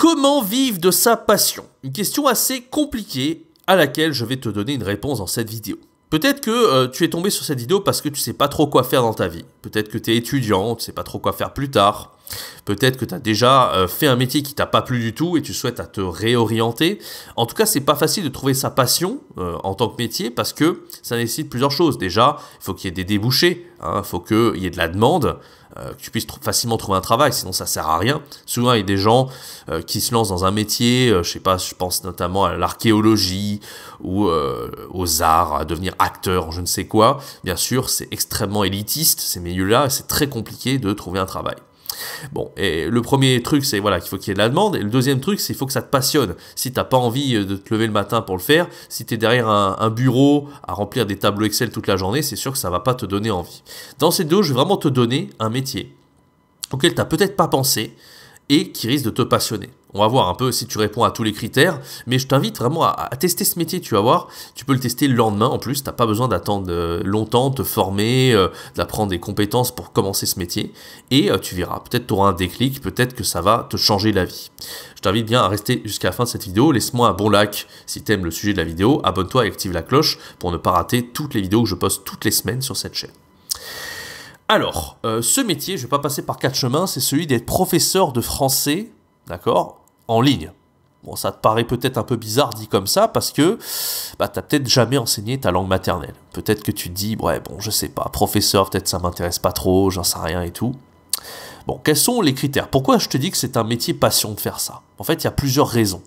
Comment vivre de sa passion Une question assez compliquée à laquelle je vais te donner une réponse dans cette vidéo. Peut-être que euh, tu es tombé sur cette vidéo parce que tu sais pas trop quoi faire dans ta vie. Peut-être que tu es étudiant, tu sais pas trop quoi faire plus tard. Peut-être que tu as déjà euh, fait un métier qui t'a pas plu du tout et tu souhaites à te réorienter. En tout cas, c'est pas facile de trouver sa passion euh, en tant que métier parce que ça nécessite plusieurs choses. Déjà, il faut qu'il y ait des débouchés, hein. il faut qu'il y ait de la demande, euh, que tu puisses facilement trouver un travail, sinon ça sert à rien. Souvent, il y a des gens qui se lancent dans un métier, je sais pas, je pense notamment à l'archéologie ou aux arts, à devenir acteur, je ne sais quoi. Bien sûr, c'est extrêmement élitiste ces milieux-là, et c'est très compliqué de trouver un travail. Bon, et le premier truc, c'est voilà, qu'il faut qu'il y ait de la demande. Et le deuxième truc, c'est il faut que ça te passionne. Si t'as pas envie euh, de te lever le matin pour le faire, si tu es derrière un, bureau à remplir des tableaux Excel toute la journée, c'est sûr que ça va pas te donner envie. Dans cette vidéo, je vais vraiment te donner un métier auquel t'as peut-être pas pensé, et qui risque de te passionner. On va voir un peu si tu réponds à tous les critères, mais je t'invite vraiment à, tester ce métier, tu vas voir. Tu peux le tester le lendemain en plus, t'as pas besoin d'attendre euh, longtemps, te former, euh, d'apprendre des compétences pour commencer ce métier, et euh, tu verras, peut-être tu auras un déclic, peut-être que ça va te changer la vie. Je t'invite bien à rester jusqu'à la fin de cette vidéo, laisse-moi un bon like si aimes le sujet de la vidéo, abonne-toi et active la cloche pour ne pas rater toutes les vidéos que je poste toutes les semaines sur cette chaîne. Alors, euh, ce métier, je ne vais pas passer par quatre chemins, c'est celui d'être professeur de français, d'accord, en ligne. Bon, ça te paraît peut-être un peu bizarre dit comme ça, parce que bah, n'as peut-être jamais enseigné ta langue maternelle. Peut-être que tu te dis, ouais, bon, je sais pas, professeur, peut-être ça m'intéresse pas trop, j'en sais rien et tout. Bon, quels sont les critères Pourquoi je te dis que c'est un métier passion de faire ça En fait, il y a plusieurs raisons.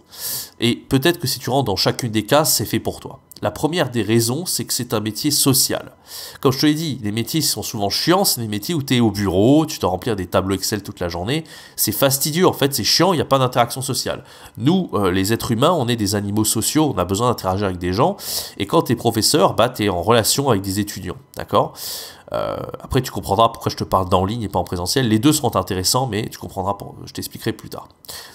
Et peut-être que si tu rentres dans chacune des cases, c'est fait pour toi. La première des raisons, c'est que c'est un métier social. Comme je te l'ai dit, les métiers sont souvent chiants, c'est des métiers où tu es au bureau, tu dois remplir des tableaux Excel toute la journée, c'est fastidieux en fait, c'est chiant, il n'y a pas d'interaction sociale. Nous, euh, les êtres humains, on est des animaux sociaux, on a besoin d'interagir avec des gens, et quand tu es professeur, bah, tu es en relation avec des étudiants, d'accord euh, Après, tu comprendras pourquoi je te parle d'en ligne et pas en présentiel, les deux seront intéressants, mais tu comprendras, pour... je t'expliquerai plus tard.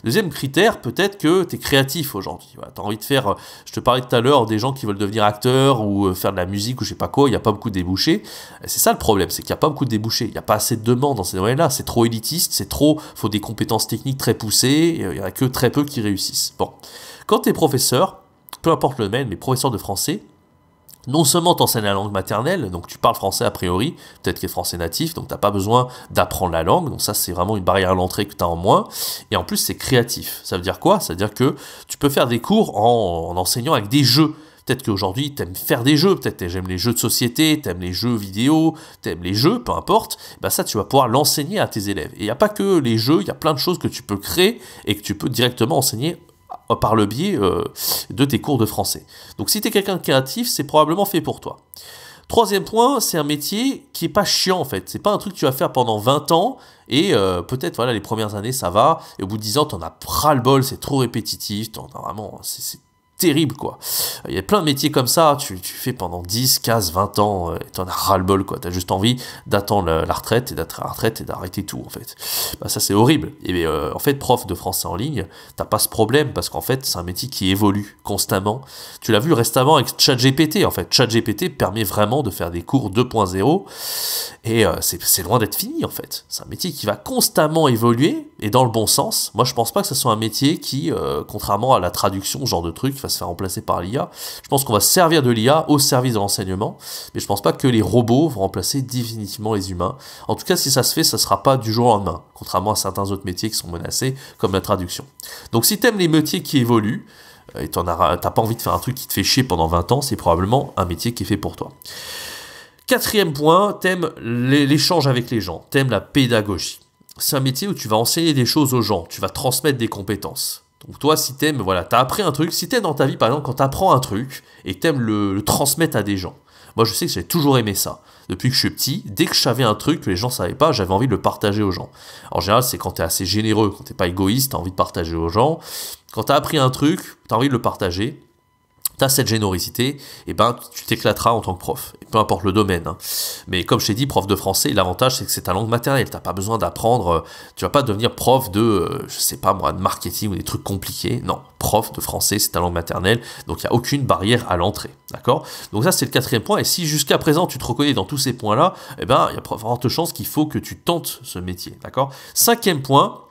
Deuxième critère, peut-être que tu es créatif aujourd'hui, tu as envie de faire, euh, je te parlais tout à l'heure des gens qui veulent devenir acteurs ou faire de la musique ou je sais pas quoi, il n'y a pas beaucoup de débouchés. C'est ça le problème, c'est qu'il n'y a pas beaucoup de débouchés. Il n'y a pas assez de demandes dans ces domaines-là. C'est trop élitiste, c'est trop. Il faut des compétences techniques très poussées. Euh, il n'y a que très peu qui réussissent. Bon. Quand tu es professeur, peu importe le domaine, mais professeur de français, non seulement tu enseignes la langue maternelle, donc tu parles français a priori, peut-être que tu es français natif, donc tu t'as pas besoin d'apprendre la langue, donc ça c'est vraiment une barrière à l'entrée que tu as en moins, et en plus c'est créatif. Ça veut dire quoi Ça veut dire que tu peux faire des cours en enseignant avec des jeux, Peut-être qu'aujourd'hui, t'aimes faire des jeux, peut-être que j'aime les jeux de société, t'aimes les jeux vidéo, t'aimes les jeux, peu importe. Bah ça, tu vas pouvoir l'enseigner à tes élèves. Et il n'y a pas que les jeux, il y a plein de choses que tu peux créer et que tu peux directement enseigner euh, par le biais euh, de tes cours de français. Donc si tu es quelqu'un de créatif, c'est probablement fait pour toi. Troisième point, c'est un métier qui est pas chiant en fait. C'est pas un truc que tu vas faire pendant 20 ans et euh, peut-être voilà les premières années ça va et au bout de 10 ans t'en as pas le bol, c'est trop répétitif, t'en as vraiment c'est terrible quoi. Il y a plein de métiers comme ça, tu, tu fais pendant 10, 15, 20 ans euh, et t'en as ras-le-bol quoi. T'as juste envie d'attendre la, retraite et d'être la retraite et d'arrêter tout en fait. Bah, ça c'est horrible. Et euh, en fait, prof de français en ligne, t'as pas ce problème parce qu'en fait c'est un métier qui évolue constamment. Tu l'as vu récemment avec ChatGPT en fait. ChatGPT permet vraiment de faire des cours 2.0 et euh, c'est loin d'être fini en fait. C'est un métier qui va constamment évoluer et dans le bon sens. Moi je pense pas que ce soit un métier qui, contrairement à la traduction, genre de truc, se faire remplacer par l'IA. Je pense qu'on va servir de l'IA au service de l'enseignement, mais je pense pas que les robots vont remplacer définitivement les humains. En tout cas, si ça se fait, ça sera pas du jour au lendemain, contrairement à certains autres métiers qui sont menacés, comme la traduction. Donc si t'aimes les métiers qui évoluent, euh, et t'as pas envie de faire un truc qui te fait chier pendant 20 ans, c'est probablement un métier qui est fait pour toi. Quatrième point, t'aimes l'échange avec les gens, t'aimes la pédagogie. C'est un métier où tu vas enseigner des choses aux gens, tu vas transmettre des compétences. Donc toi, si t'aimes, voilà, t'as appris un truc, si t'aimes dans ta vie, par exemple, quand t'apprends un truc et que t'aimes le, transmettre à des gens. Moi, je sais que j'ai toujours aimé ça. Depuis que je suis petit, dès que j'avais un truc que les gens ne savaient pas, j'avais envie de le partager aux gens. En général, c'est quand t'es assez généreux, quand t'es pas égoïste, t'as envie de partager aux gens. Quand t'as appris un truc, t'as envie de le partager as cette générosité, et eh ben tu t'éclateras en tant que prof, peu importe le domaine. Hein. Mais comme je t'ai dit, prof de français, l'avantage c'est que c'est ta langue maternelle, t'as pas besoin d'apprendre, euh, tu vas pas devenir prof de, euh, je sais pas moi, de marketing ou des trucs compliqués. Non, prof de français, c'est ta langue maternelle, donc il n'y a aucune barrière à l'entrée. D'accord Donc ça c'est le quatrième point, et si jusqu'à présent tu te reconnais dans tous ces points-là, et eh ben il y a de chance qu'il faut que tu tentes ce métier. D'accord Cinquième point,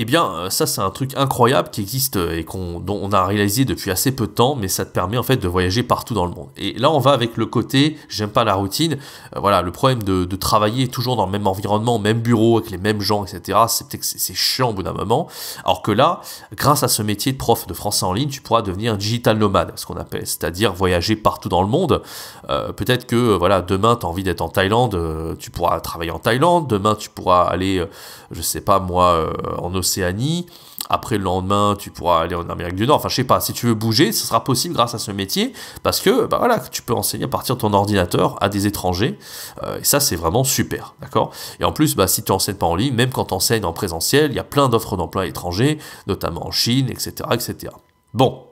eh bien euh, ça c'est un truc incroyable qui existe euh, et qu'on on a réalisé depuis assez peu de temps, mais ça te permet en fait de voyager partout dans le monde. Et là on va avec le côté j'aime pas la routine, euh, voilà le problème de, travailler toujours dans le même environnement, même bureau avec les mêmes gens, etc. C'est peut-être c'est chiant au bout d'un moment. Alors que là, grâce à ce métier de prof de français en ligne, tu pourras devenir un digital nomade, ce qu'on appelle, c'est-à-dire voyager partout dans le monde. Peut-être que voilà demain tu as envie d'être en Thaïlande, tu pourras travailler en Thaïlande. Demain tu pourras aller, je sais pas moi, en Australie après le lendemain, tu pourras aller en Amérique du Nord. Enfin, je sais pas, si tu veux bouger, ce sera possible grâce à ce métier parce que bah voilà, tu peux enseigner à partir de ton ordinateur à des étrangers. Euh, et ça, c'est vraiment super, d'accord Et en plus, bah, si tu enseignes pas en ligne, même quand tu enseignes en présentiel, il y a plein d'offres d'emploi à l'étranger, notamment en Chine, etc. etc. Bon,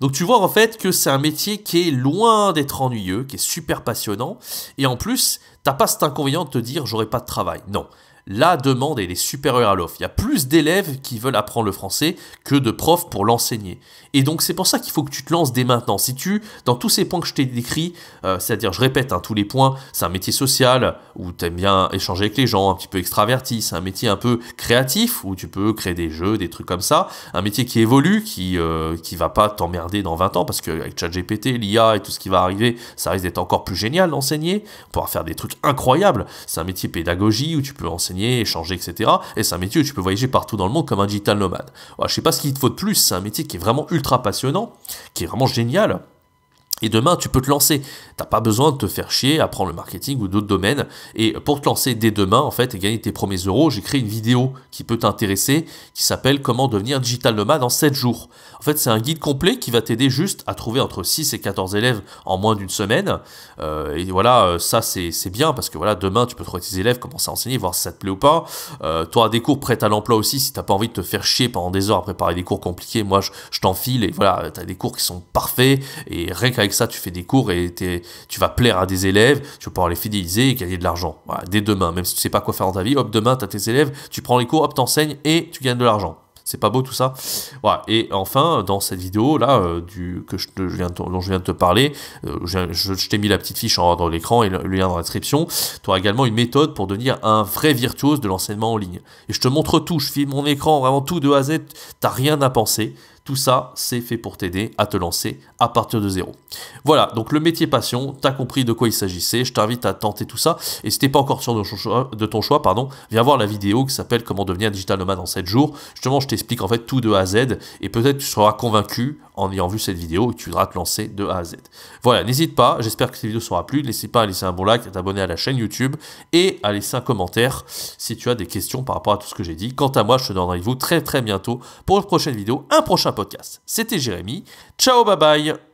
donc tu vois en fait que c'est un métier qui est loin d'être ennuyeux, qui est super passionnant, et en plus, t'as pas cet inconvénient de te dire j'aurais pas de travail. Non la demande elle est supérieure à l'offre. Il y a plus d'élèves qui veulent apprendre le français que de profs pour l'enseigner. Et donc c'est pour ça qu'il faut que tu te lances dès maintenant. Si tu, dans tous ces points que je t'ai décrits, euh, c'est-à-dire je répète hein, tous les points, c'est un métier social où tu aimes bien échanger avec les gens, un petit peu extraverti, c'est un métier un peu créatif où tu peux créer des jeux, des trucs comme ça, un métier qui évolue, qui euh, qui va pas t'emmerder dans 20 ans parce qu'avec ChatGPT, l'IA et tout ce qui va arriver, ça risque d'être encore plus génial d'enseigner, pouvoir faire des trucs incroyables. C'est un métier pédagogie où tu peux enseigner échanger, etc. Et c'est un métier où tu peux voyager partout dans le monde comme un digital nomade. je sais pas ce qu'il te faut de plus, c'est un métier qui est vraiment ultra passionnant, qui est vraiment génial. Et demain, tu peux te lancer. Tu T'as pas besoin de te faire chier, apprendre le marketing ou d'autres domaines. Et pour te lancer dès demain, en fait, et gagner tes premiers euros, j'ai créé une vidéo qui peut t'intéresser, qui s'appelle Comment devenir digital nomade en 7 jours. En fait, c'est un guide complet qui va t'aider juste à trouver entre 6 et 14 élèves en moins d'une semaine. Euh, et voilà, euh, ça, c'est bien parce que voilà, demain, tu peux trouver tes élèves, commencer à enseigner, voir si ça te plaît ou pas. Euh, toi, des cours prêts à l'emploi aussi si tu t'as pas envie de te faire chier pendant des heures à préparer des cours compliqués. Moi, je, je t'enfile et voilà, t'as des cours qui sont parfaits et rien qu'à ça, tu fais des cours et tu vas plaire à des élèves, tu vas pouvoir les fidéliser et gagner de l'argent. dès demain, même si tu sais pas quoi faire dans ta vie, hop, demain, tu as tes élèves, tu prends les cours, hop, t'enseignes et tu gagnes de l'argent. C'est pas beau tout ça Voilà. Et enfin, dans cette vidéo là euh, du, que je, viens de, dont je viens de te parler, euh, je, t'ai mis la petite fiche en haut dans l'écran et le, lien dans la description. Tu auras également une méthode pour devenir un vrai virtuose de l'enseignement en ligne. Et je te montre tout, je filme mon écran, vraiment tout de A à Z. T'as rien à penser. Tout ça, c'est fait pour t'aider à te lancer à partir de zéro. Voilà, donc le métier passion, t'as compris de quoi il s'agissait. Je t'invite à tenter tout ça. Et si t'es pas encore sûr de ton choix, pardon, viens voir la vidéo qui s'appelle Comment devenir digital nomade en 7 jours. Justement, je t'explique en fait tout de A à Z et peut-être tu seras convaincu en ayant vu cette vidéo tu voudras te lancer de A à Z. Voilà, n'hésite pas, j'espère que cette vidéo sera plu. N'hésite pas à laisser un bon like, à t'abonner à la chaîne YouTube et à laisser un commentaire si tu as des questions par rapport à tout ce que j'ai dit. Quant à moi, je te donne rendez-vous très très bientôt pour une prochaine vidéo, un prochain podcast. C'était Jérémy. Ciao, bye bye